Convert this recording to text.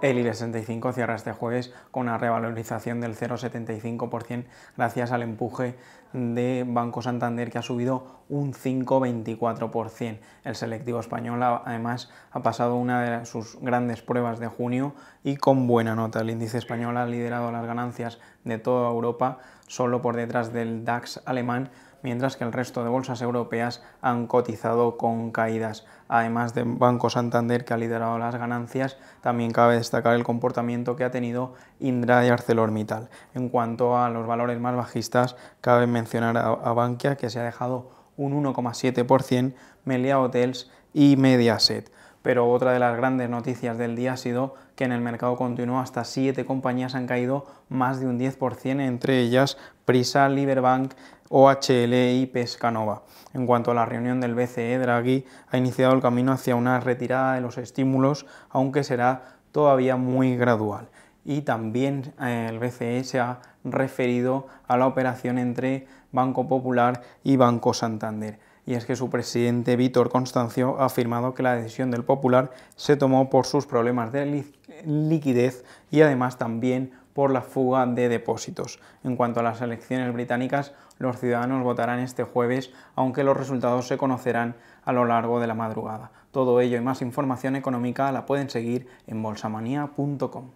El IBEX 65 cierra este jueves con una revalorización del 0,75% gracias al empuje de Banco Santander que ha subido un 5,24%. El selectivo español además ha pasado una de sus grandes pruebas de junio y con buena nota. El índice español ha liderado las ganancias de toda Europa solo por detrás del DAX alemán mientras que el resto de bolsas europeas han cotizado con caídas. Además de Banco Santander, que ha liderado las ganancias, también cabe destacar el comportamiento que ha tenido Indra y ArcelorMittal. En cuanto a los valores más bajistas, cabe mencionar a Bankia, que se ha dejado un 1,7%, Melia Hotels y Mediaset pero otra de las grandes noticias del día ha sido que en el mercado continuo hasta siete compañías han caído más de un 10%, entre ellas Prisa, Liberbank, OHL y Pescanova. En cuanto a la reunión del BCE, Draghi ha iniciado el camino hacia una retirada de los estímulos, aunque será todavía muy gradual. Y también eh, el BCE se ha referido a la operación entre Banco Popular y Banco Santander y es que su presidente Víctor Constancio ha afirmado que la decisión del Popular se tomó por sus problemas de liquidez y además también por la fuga de depósitos. En cuanto a las elecciones británicas, los ciudadanos votarán este jueves, aunque los resultados se conocerán a lo largo de la madrugada. Todo ello y más información económica la pueden seguir en bolsamanía.com.